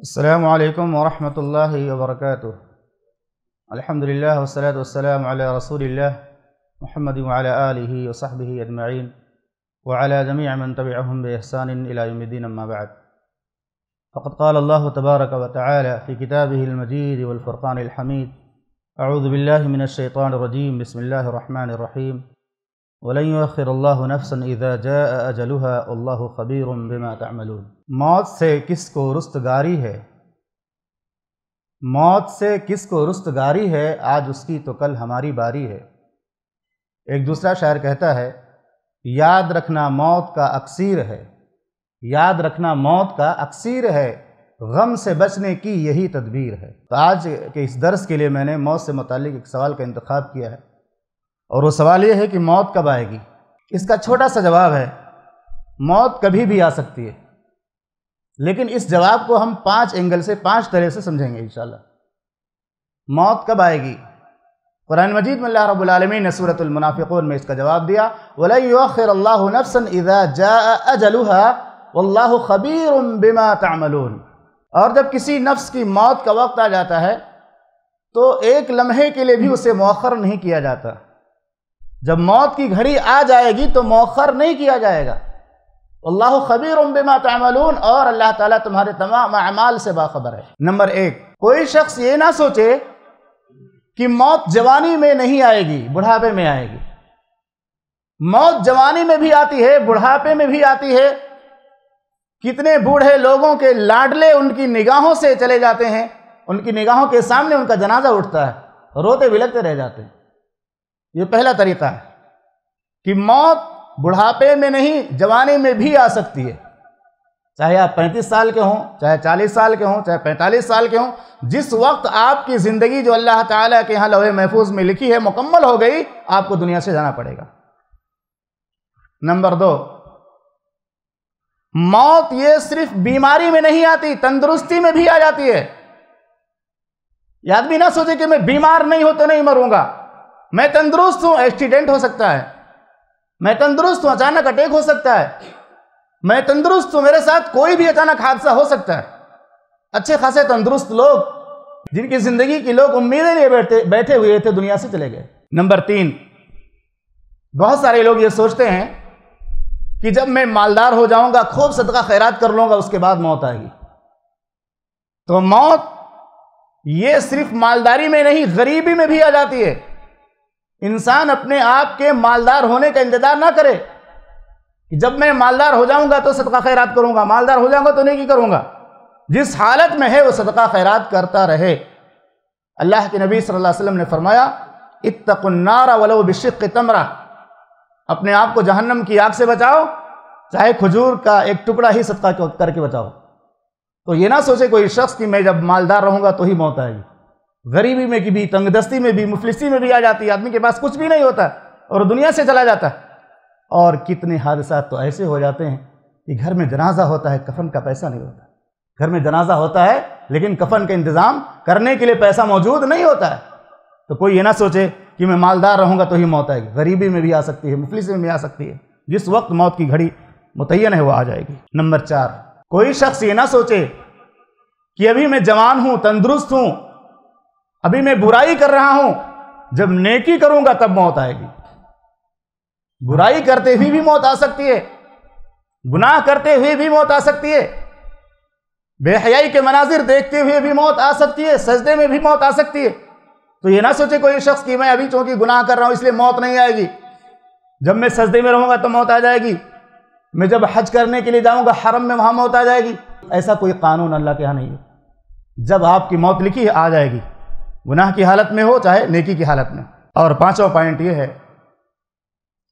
السلام عليكم ورحمة الله وبركاته الحمد لله والصلاة والسلام على رسول الله محمد وعلى آله وصحبه أجمعين وعلى جميع من تبعهم بإحسان إلى يوم الدين أما بعد فقد قال الله تبارك وتعالى في كتابه المجيد والفرقان الحميد أعوذ بالله من الشيطان الرجيم بسم الله الرحمن الرحيم वलन नफ़सन अजलहा ख़बीर बिमा तमलून मौत से किस को रुस्तगारी है मौत से किस को रुस्तगारी है आज उसकी तो कल हमारी बारी है एक दूसरा शायर कहता है याद रखना मौत का अक्सीर है याद रखना मौत का अक्सीर है गम से बचने की यही तदबीर है तो आज के इस दर्स के लिए मैंने मौत से मुतल एक सवाल का इंतखब किया है और वो सवाल ये है कि मौत कब आएगी इसका छोटा सा जवाब है मौत कभी भी आ सकती है लेकिन इस जवाब को हम पांच एंगल से पांच तरह से समझेंगे इन मौत कब आएगी कुरान मजीद में अल्लाह रब्बुल आलमीन ने सूरतुल मुनाफिकून में इसका जवाब दिया युअखिर अल्लाह नफ्सन इज़ा जाअ अजलुहा वल्लाहु खबीर बिमा तअमलून और जब किसी नफ्स की मौत का वक्त आ जाता है तो एक लम्हे के लिए भी उसे मौखर नहीं किया जाता जब मौत की घड़ी आ जाएगी तो मौखर नहीं किया जाएगा अल्लाह खबीर बिमा तमलून और अल्लाह ताला तुम्हारे तमाम अमाल से बाखबर है नंबर एक कोई शख्स ये ना सोचे कि मौत जवानी में नहीं आएगी बुढ़ापे में आएगी मौत जवानी में भी आती है बुढ़ापे में भी आती है कितने बूढ़े लोगों के लाडले उनकी निगाहों से चले जाते हैं उनकी निगाहों के सामने उनका जनाजा उठता है रोते बिलकते रह जाते हैं ये पहला तरीका है कि मौत बुढ़ापे में नहीं जवानी में भी आ सकती है चाहे आप 35 साल के हों चाहे 40 साल के हों चाहे 45 साल के हों जिस वक्त आपकी ज़िंदगी जो अल्लाह ताला के यहाँ लवे महफूज में लिखी है मुकम्मल हो गई आपको दुनिया से जाना पड़ेगा नंबर दो मौत ये सिर्फ बीमारी में नहीं आती तंदुरुस्ती में भी आ जाती है याद आदमी ना सोचे कि मैं बीमार नहीं हो तो नहीं मरूंगा मैं तंदुरुस्त हूं एक्सीडेंट हो सकता है मैं तंदुरुस्त हूं अचानक अटैक हो सकता है मैं तंदुरुस्त हूं मेरे साथ कोई भी अचानक हादसा हो सकता है अच्छे खासे तंदुरुस्त लोग जिनकी जिंदगी की लोग उम्मीदें लिए बैठे बैठे हुए थे दुनिया से चले गए नंबर तीन बहुत सारे लोग ये सोचते हैं कि जब मैं मालदार हो जाऊंगा खूब सदका खैरात कर लूंगा उसके बाद मौत आएगी तो मौत ये सिर्फ मालदारी में नहीं गरीबी में भी आ जाती है इंसान अपने आप के मालदार होने का इंतजार ना करे कि जब मैं मालदार हो जाऊंगा तो सदका खैरात करूंगा मालदार हो जाऊंगा तो नहीं की करूंगा जिस हालत में है वो सदका खैरात करता रहे अल्लाह के नबी सल्लल्लाहु अलैहि वसल्लम ने फरमाया इतकुन्नारा वलो बिशिक तमरा अपने आप को जहन्नम की आग से बचाओ चाहे खजूर का एक टुकड़ा ही सदका करके बचाओ तो ये ना सोचे कोई शख्स कि मैं जब मालदार रहूंगा तो ही मौत आएगी गरीबी में की भी तंगदस्ती में भी मुफलिसी में भी आ जाती है आदमी के पास कुछ भी नहीं होता और दुनिया से चला जाता है और कितने हादसा तो ऐसे हो जाते हैं कि घर में जनाजा होता है कफन का पैसा नहीं होता घर में जनाजा होता है लेकिन कफन का इंतज़ाम करने के लिए पैसा मौजूद नहीं होता है तो कोई ये ना सोचे कि मैं मालदार रहूँगा तो ही मौत आएगी गरीबी में भी आ सकती है मुफलिस में भी आ सकती है जिस वक्त मौत की घड़ी मुतन है वह आ जाएगी नंबर चार कोई शख्स ये ना सोचे कि अभी मैं जवान हूँ तंदुरुस्त हूँ अभी मैं बुराई कर रहा हूं जब नेकी करूंगा तब मौत आएगी बुराई करते हुए भी मौत आ सकती है गुनाह करते हुए भी मौत आ सकती है बेहयाई के मनाजिर देखते हुए भी मौत आ सकती है सजदे में भी मौत आ सकती है तो ये ना सोचे कोई शख्स कि मैं अभी चूंकि गुनाह कर रहा हूं इसलिए मौत नहीं आएगी जब मैं सजदे में रहूंगा तो मौत आ जाएगी मैं जब हज करने के लिए जाऊंगा हरम में वहां मौत आ जाएगी ऐसा कोई कानून अल्लाह के यहाँ नहीं है जब आपकी मौत लिखी है आ जाएगी गुनाह की हालत में हो चाहे नेकी की हालत में और पांचवा पॉइंट ये है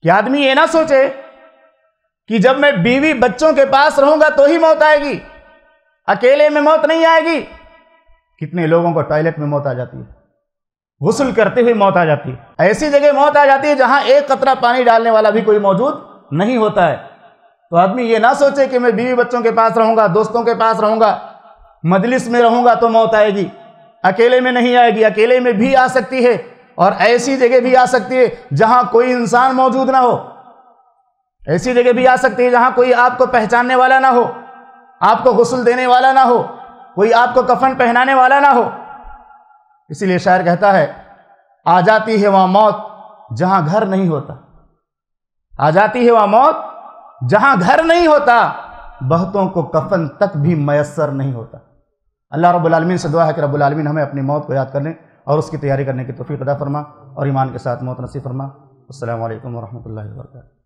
कि आदमी ये ना सोचे कि जब मैं बीवी बच्चों के पास रहूंगा तो ही मौत आएगी अकेले में मौत नहीं आएगी कितने लोगों को टॉयलेट में मौत आ जाती है गसल करते हुए मौत आ जाती है ऐसी जगह मौत आ जाती है जहां एक कतरा पानी डालने वाला भी कोई मौजूद नहीं होता है तो आदमी ये ना सोचे कि मैं बीवी बच्चों के पास रहूंगा दोस्तों के पास रहूंगा मजलिस में रहूंगा तो मौत आएगी अकेले में नहीं आएगी अकेले में भी आ सकती है और ऐसी जगह भी आ सकती है जहां कोई इंसान मौजूद ना हो ऐसी जगह भी आ सकती है जहां कोई आपको पहचानने वाला ना हो आपको गसल देने वाला ना हो कोई आपको कफन पहनाने वाला ना हो इसीलिए शायर कहता है आ जाती है वहां मौत जहां घर नहीं होता आ जाती है वहां मौत जहां घर नहीं होता बहुतों को कफन तक भी मयसर नहीं होता अल्लाह रबालमीन से दुआ है कि रबालमीन हमें अपनी मौत को याद कर लें और उसकी तैयारी करने की तोफ़ी अदा फरमा और ईमान के साथ मौत नसीब फरमा असल वरहमल वर्का